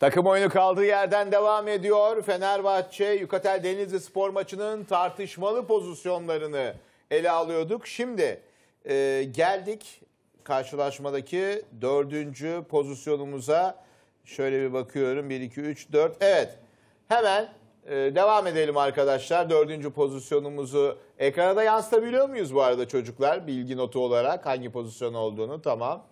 Takım oyunu kaldığı yerden devam ediyor. Fenerbahçe, Yukatel Denizli spor maçının tartışmalı pozisyonlarını ele alıyorduk. Şimdi e, geldik karşılaşmadaki dördüncü pozisyonumuza. Şöyle bir bakıyorum. 1, 2, 3, 4. Evet. Hemen e, devam edelim arkadaşlar. Dördüncü pozisyonumuzu ekrana da yansıtabiliyor muyuz bu arada çocuklar? Bilgi notu olarak hangi pozisyon olduğunu. Tamam.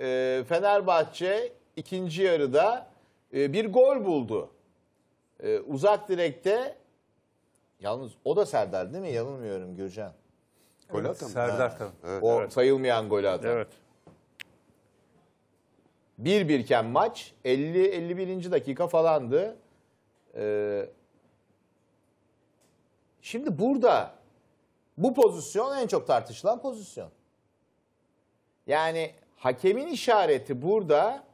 E, Fenerbahçe ikinci yarıda ee, bir gol buldu. Ee, uzak direkte yalnız o da Serdar değil mi? Yanılmıyorum Gürcan. Gol evet, atan Serdar tabii. Evet, o evet. sayılmayan gol atan. Evet. 1 birken maç 50-51. dakika falandı. Ee, şimdi burada bu pozisyon en çok tartışılan pozisyon. Yani hakemin işareti burada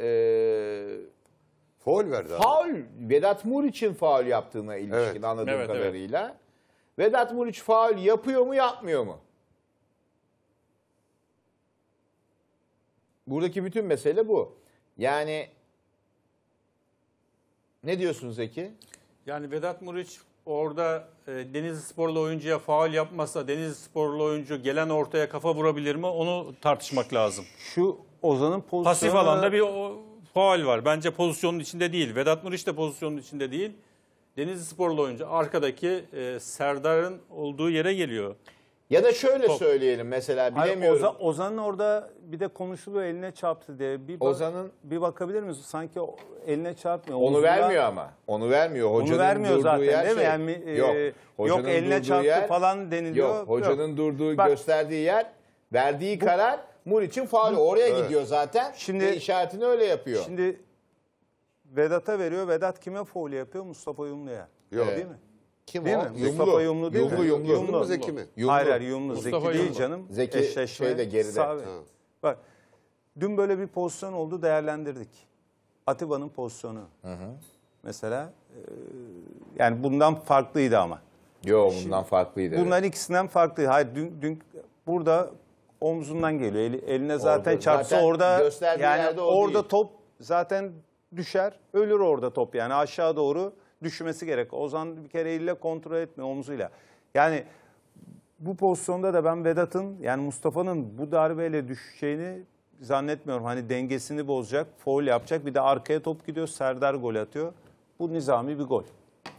e, Foul verdi faul Vedat Muriç'in faul yaptığına ilişkin Evet. anladığım Evet, evet. kadarıyla. Vedat Muriç faul yapıyor mu yapmıyor mu? Buradaki bütün mesele bu. Yani ne diyorsun Zeki? Yani Vedat Muriç orada e, Denizli Sporlu oyuncuya faal yapmasa Denizli Sporlu oyuncu gelen ortaya kafa vurabilir mi onu tartışmak lazım. Şu Ozan'ın pozisyonu... Pasif alanda bir o, faal var. Bence pozisyonun içinde değil. Vedat Muriç de pozisyonun içinde değil. Denizli Sporlu oyuncu arkadaki e, Serdar'ın olduğu yere geliyor. Ya da şöyle Top. söyleyelim mesela Hayır, bilemiyorum. Oza, Ozan'ın orada bir de konuşuluyor eline çarptı diye. Bir Ozan'ın bir bakabilir miyiz? Sanki eline çarpmıyor. Onu Omuzuna, vermiyor ama. Onu vermiyor. Hocanın onu vermiyor zaten yer değil mi? Şey, yani, e, yok. Hocanın yok eline çarptı yer, falan deniliyor. Yok. Hocanın yok. durduğu Bak, gösterdiği yer verdiği bu, karar Muriç'in faali. Oraya evet. gidiyor zaten. Şimdi ve işaretini öyle yapıyor. Şimdi Vedat'a veriyor. Vedat kime faul yapıyor? Mustafa Yumlu'ya. Yok. Değil mi? Kim Değil o? mi? Yumlu. Mustafa Yumlu değil Yumlu, mi? yumlu. Yumlu mu Zeki mi? Yumlu. Hayır hayır Yumlu. Mustafa Zeki değil canım. Zeki Eşleşme. şeyde geride. Sağ- Bak dün böyle bir pozisyon oldu değerlendirdik. Atiba'nın pozisyonu. Mesela e, yani bundan farklıydı ama. Yo bundan farklıydı. Bunların ikisinden farklı. Hayır dün, dün burada omzundan geliyor. Eli- eline zaten Orada- çarpsa zaten orada yani yerde orada değil. top zaten düşer, ölür orada top yani aşağı doğru düşmesi gerek. Ozan bir kere ille kontrol etme omzuyla. Yani bu pozisyonda da ben Vedat'ın yani Mustafa'nın bu darbeyle düşeceğini zannetmiyorum. Hani dengesini bozacak, foul yapacak. Bir de arkaya top gidiyor, Serdar gol atıyor. Bu nizami bir gol.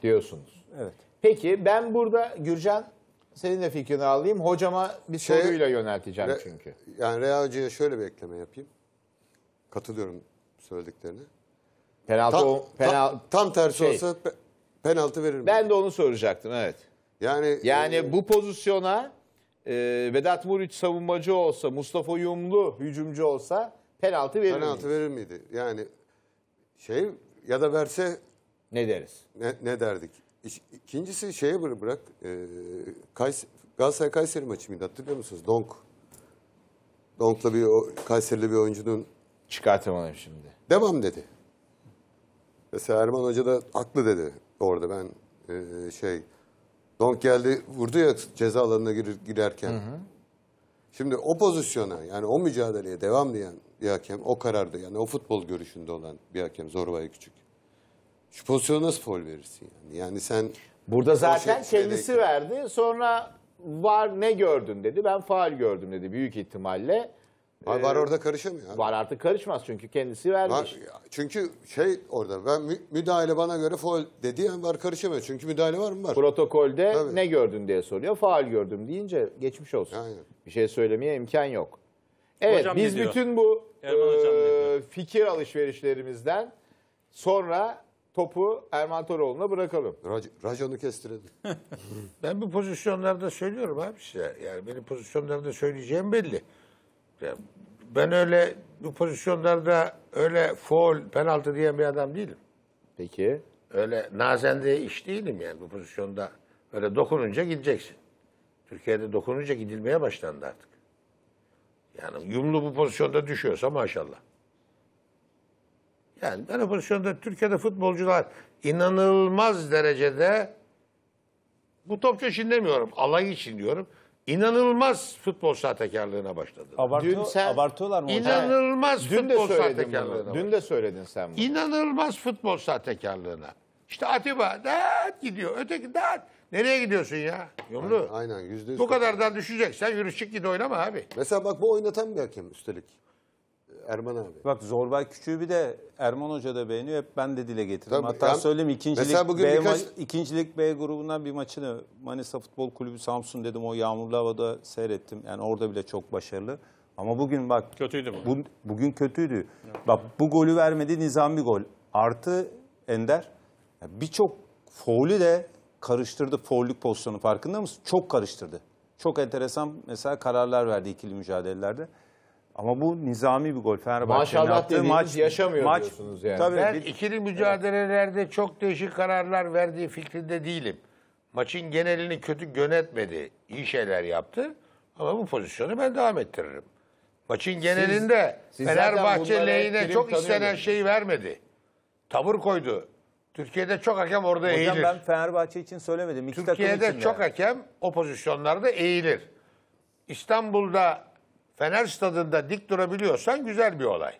Diyorsunuz. Evet. Peki ben burada Gürcan senin de fikrini alayım. Hocama bir şey, soruyla yönelteceğim re, çünkü. Yani Rea Hoca'ya şöyle bir ekleme yapayım. Katılıyorum söylediklerine. Penaltı tam, o, penal tam, tam tersi şey, olsa penaltı verir mi? Ben de onu soracaktım evet. Yani yani e, bu pozisyona e, Vedat Muriç savunmacı olsa, Mustafa Yumlu hücumcu olsa penaltı verir Penaltı miydi? verir miydi? Yani şey ya da verse ne deriz? Ne, ne derdik? İkincisi şeye bırak, bırak e, Kays Galatasaray Kayseri maçı mıydı hatırlıyor musunuz? Donk. Donk'la bir Kayserili bir oyuncunun çıkartamadım şimdi. Devam dedi. Mesela Erman Hoca da haklı dedi orada ben e, şey Donk geldi vurdu ya ceza alanına girir, girerken. Hı hı. Şimdi o pozisyona yani o mücadeleye devam diyen bir hakem o kararda yani o futbol görüşünde olan bir hakem Zorbay Küçük. Şu pozisyonu nasıl foul verirsin yani? Yani sen Burada şey zaten şey, kendisi verdi. Sonra var ne gördün dedi. Ben faal gördüm dedi büyük ihtimalle. Abi var ee, orada karışamıyor. Var artık karışmaz çünkü kendisi vermiş. Var, çünkü şey orada ben müdahale bana göre faul dediği var karışamıyor. Çünkü müdahale var mı var. Protokolde Tabii. ne gördün diye soruyor. Faal gördüm deyince geçmiş olsun. Aynen. Bir şey söylemeye imkan yok. Evet Hocam biz bütün bu Erman hocam fikir alışverişlerimizden sonra topu Erman Toroğlu'na bırakalım. Rac- raconu kestirelim. Ben bu pozisyonlarda söylüyorum abi size. Yani benim pozisyonlarda söyleyeceğim belli. Ben öyle bu pozisyonlarda öyle foul, penaltı diyen bir adam değilim. Peki. Öyle nazende iş değilim yani bu pozisyonda. Öyle dokununca gideceksin. Türkiye'de dokununca gidilmeye başlandı artık. Yani yumlu bu pozisyonda düşüyorsa maşallah. Yani ben o pozisyonda Türkiye'de futbolcular inanılmaz derecede bu topçu için demiyorum, alay için diyorum inanılmaz futbol sahtekarlığına başladı. Abartı, Dün sen- abartıyorlar mı İnanılmaz Dün futbol söyledin sahtekarlığına bunu. Dün de söyledin sen bunu. İnanılmaz futbol sahtekarlığına. İşte Atiba dert gidiyor. Öteki dert. Nereye gidiyorsun ya? Yumru. Aynen yüzde yüz. Bu kadardan düşeceksen yürü çık git oynama abi. Mesela bak bu oynatan bir hakem üstelik. Erman abi. Bak Zorbay Küçüğü bir de Erman Hoca da beğeniyor. Hep ben de dile getirdim. Tabii, Hatta hem, söyleyeyim ikincilik, bugün B birkaç... ikincilik B grubundan bir maçını Manisa Futbol Kulübü Samsun dedim. O yağmurlu havada seyrettim. Yani orada bile çok başarılı. Ama bugün bak kötüydü bu. bu bugün kötüydü. Evet. Bak bu golü vermedi Nizami gol. Artı Ender birçok foul'ü de karıştırdı. Foul'lük pozisyonu farkında mısın? Çok karıştırdı. Çok enteresan mesela kararlar verdi ikili mücadelelerde. Ama bu nizami bir gol. Fenerbahçe'nin Maşallah attığı dediğimiz maç, yaşamıyor maç, diyorsunuz yani. Tabii, Ben bir- ikili mücadelelerde çok değişik kararlar verdiği fikrinde değilim. Maçın genelini kötü yönetmedi. iyi şeyler yaptı. Ama bu pozisyonu ben devam ettiririm. Maçın genelinde siz zaten Fenerbahçe lehine çok istenen musunuz? şeyi vermedi. Tavır koydu. Türkiye'de çok hakem orada Hocam eğilir. ben Fenerbahçe için söylemedim. İki Türkiye'de için çok hakem o pozisyonlarda eğilir. İstanbul'da Fener stadında dik durabiliyorsan güzel bir olay.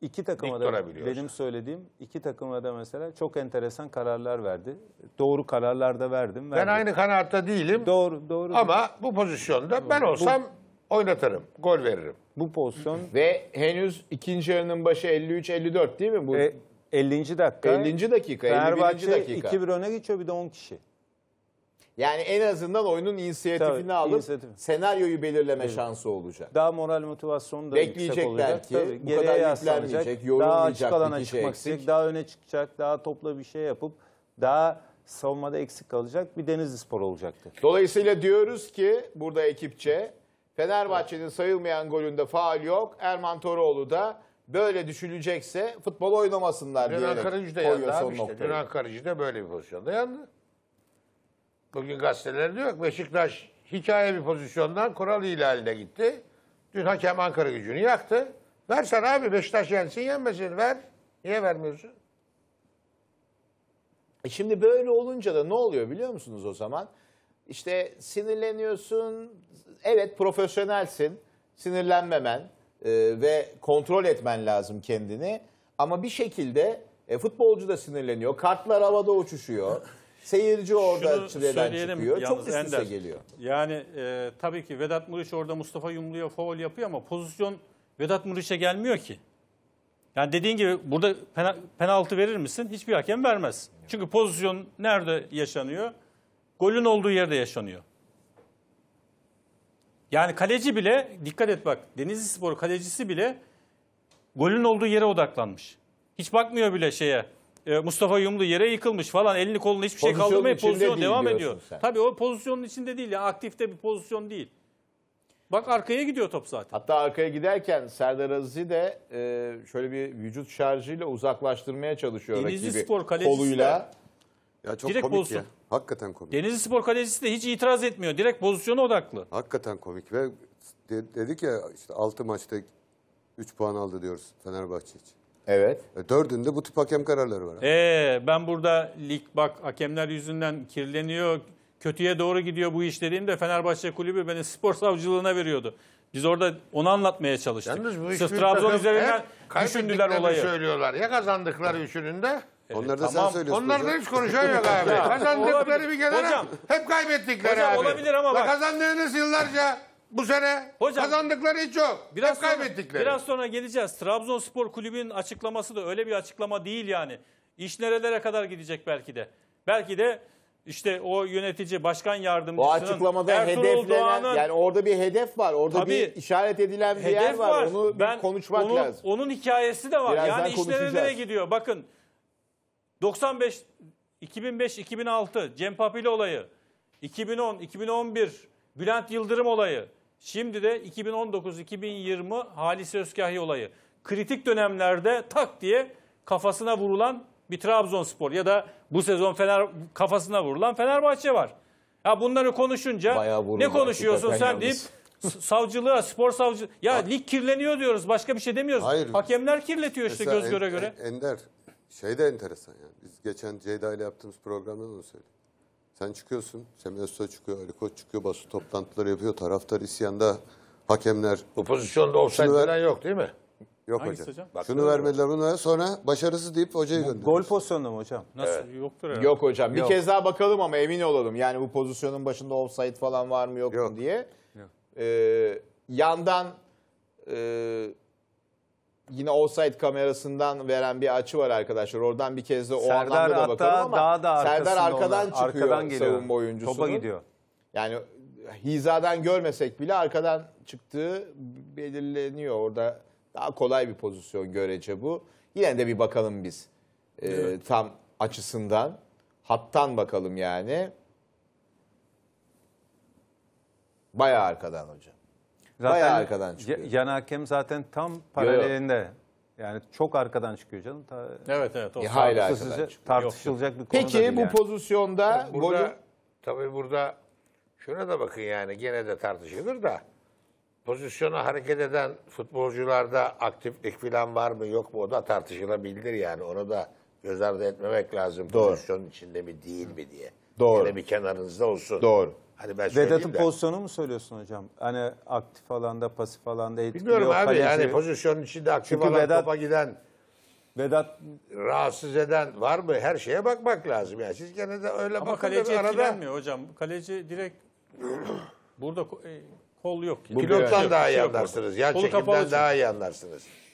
İki takıma da benim söylediğim iki takıma da mesela çok enteresan kararlar verdi. Doğru kararlar da verdim. verdim. Ben aynı kanatta değilim. Doğru, doğru. Ama değil. bu pozisyonda ben olsam bu, oynatırım, gol veririm. Bu pozisyon ve henüz ikinci yarının başı 53-54 değil mi bu? E, 50. dakika. 50. dakika, 51. dakika. 2-1 öne geçiyor bir de 10 kişi. Yani en azından oyunun inisiyatifini Tabii, alıp inisiyatif. senaryoyu belirleme evet. şansı olacak. Daha moral motivasyon da Bekleyecek olacak. belki. Tabii, bu kadar yüklenmeyecek, yorulmayacak. Daha açık alana çıkmak isteyecek, daha öne çıkacak, daha topla bir şey yapıp daha savunmada eksik kalacak bir Denizli Spor olacaktı. Dolayısıyla diyoruz ki burada ekipçe Fenerbahçe'nin sayılmayan golünde faal yok. Erman Toroğlu da böyle düşünecekse futbol oynamasınlar Dünan diyerek Karıcı da koyuyor son işte. noktayı. Dünan Karıcı da böyle bir pozisyonda yandı. Bugün gazetelerde yok. Beşiktaş hikaye bir pozisyondan kural ihlaline gitti. Dün hakem Ankara gücünü yaktı. Versen abi Beşiktaş yensin yenmesin ver. Niye vermiyorsun? E şimdi böyle olunca da ne oluyor biliyor musunuz o zaman? İşte sinirleniyorsun. Evet profesyonelsin. Sinirlenmemen e, ve kontrol etmen lazım kendini. Ama bir şekilde e, futbolcu da sinirleniyor. Kartlar havada uçuşuyor. Seyirci orada Şunu çileden söyleyelim çıkıyor. Çok yalnız üst üste geliyor. Yani e, tabii ki Vedat Muriç orada Mustafa Yumlu'ya foul yapıyor ama pozisyon Vedat Muriç'e gelmiyor ki. Yani dediğin gibi burada penaltı verir misin? Hiçbir hakem vermez. Çünkü pozisyon nerede yaşanıyor? Golün olduğu yerde yaşanıyor. Yani kaleci bile dikkat et bak Denizli Spor kalecisi bile golün olduğu yere odaklanmış. Hiç bakmıyor bile şeye e, Mustafa Yumlu yere yıkılmış falan elini kolunu hiçbir şey Pozisyonun kaldırmayıp pozisyon devam ediyor. sen. Tabii o pozisyonun içinde değil ya aktifte bir pozisyon değil. Bak arkaya gidiyor top zaten. Hatta arkaya giderken Serdar Aziz'i de e, şöyle bir vücut şarjıyla uzaklaştırmaya çalışıyor Denizli Spor kalecisi Koluyla. Ya çok Direkt komik olsun. ya. Hakikaten komik. Denizli Spor kalecisi de hiç itiraz etmiyor. Direkt pozisyona odaklı. Hakikaten komik ve de- dedik ya işte 6 maçta 3 puan aldı diyoruz Fenerbahçe için. Evet. E, dördünde bu tip hakem kararları var. Ee, ben burada lig bak hakemler yüzünden kirleniyor, kötüye doğru gidiyor bu iş dediğimde Fenerbahçe kulübü beni spor savcılığına veriyordu. Biz orada onu anlatmaya çalıştık. Yalnız bu iş Sırf Trabzon üzerinden düşündüler olayı. söylüyorlar. Ya kazandıkları üçünün de? Onları da tamam. sen söylüyorsun. Onlar da hiç konuşamıyor yok abi. Ya, Kazandıkları bir kenara Hocam. hep kaybettikleri Hocam abi. olabilir ama La bak. Kazandığınız yıllarca bu sene Hocam, kazandıkları hiç yok. Biraz Hep sonra, Biraz sonra geleceğiz. Trabzonspor Kulübü'nün açıklaması da öyle bir açıklama değil yani. İş nerelere kadar gidecek belki de. Belki de işte o yönetici, başkan yardımcısının o açıklamada Ertuğrul hedeflenen, yani orada bir hedef var. Orada tabii, bir işaret edilen bir yer var. var. Onu ben, konuşmak onun, lazım. Onun hikayesi de var. Birazdan yani işler nereye gidiyor. Bakın 95 2005 2006 Cem Papili olayı, 2010 2011 Bülent Yıldırım olayı, Şimdi de 2019-2020 Halis Özkahi olayı. Kritik dönemlerde tak diye kafasına vurulan bir Trabzonspor ya da bu sezon Fener kafasına vurulan Fenerbahçe var. Ya bunları konuşunca ne konuşuyorsun sen yalnız. deyip savcılığa, spor savcı ya ha. lig kirleniyor diyoruz. Başka bir şey demiyoruz. Hayır. Hakemler kirletiyor işte göz göre göre. ender şey de enteresan yani. Biz geçen Ceyda ile yaptığımız programda onu söyledik. Sen çıkıyorsun, Semih Özsoy çıkıyor, Ali Koç çıkıyor, basın toplantıları yapıyor, taraftar isyanda, hakemler. Bu pozisyonda offside ver... falan yok değil mi? Yok Hangisi hocam. hocam? Şunu vermediler bunu sonra başarısız deyip hocayı gönderdi. Gol pozisyonunda mı hocam? Nasıl? Evet. Yoktur herhalde. Yok hocam. Bir yok. kez daha bakalım ama emin olalım. Yani bu pozisyonun başında offside falan var mı yok, yok. mu diye. Yok. Ee, yandan e, yine offside kamerasından veren bir açı var arkadaşlar. Oradan bir kez de o Serdar anlamda da bakalım ama daha da Serdar arkadan olan, çıkıyor arkadan geliyor. savunma oyuncusunun. Topa gidiyor. Yani hizadan görmesek bile arkadan çıktığı belirleniyor. Orada daha kolay bir pozisyon görece bu. Yine de bir bakalım biz ee, evet. tam açısından. Hattan bakalım yani. Bayağı arkadan hocam. Zaten Bayağı arkadan çıkıyor. Yan hakem zaten tam paralelinde. Yani çok arkadan çıkıyor canım. Ta, Evet evet. O Ya, hala tartışılacak- arkadan çıkıyor. bir konu da Peki bu yani. pozisyonda Burada, golü Tabii burada şuna da bakın yani gene de tartışılır da pozisyona hareket eden futbolcularda aktiflik falan var mı yok mu o da tartışılabilir yani. Onu da göz ardı etmemek lazım Doğru. pozisyonun içinde mi değil mi diye. Doğru. Hele bir kenarınızda olsun. doğru. Hani ben Vedat'ın pozisyonu mu söylüyorsun hocam? Hani aktif alanda, pasif alanda etkili. Bilmiyorum abi kaleci. yani pozisyonun içinde aktif Çünkü alan Vedat, topa giden, Vedat rahatsız eden var mı? Her şeye bakmak lazım. Yani siz gene de öyle Ama bakın. Ama kaleci arada... etkilenmiyor hocam. Kaleci direkt burada e, kol yok. Pilottan şey daha iyi anlarsınız. Yan çekimden daha iyi anlarsınız.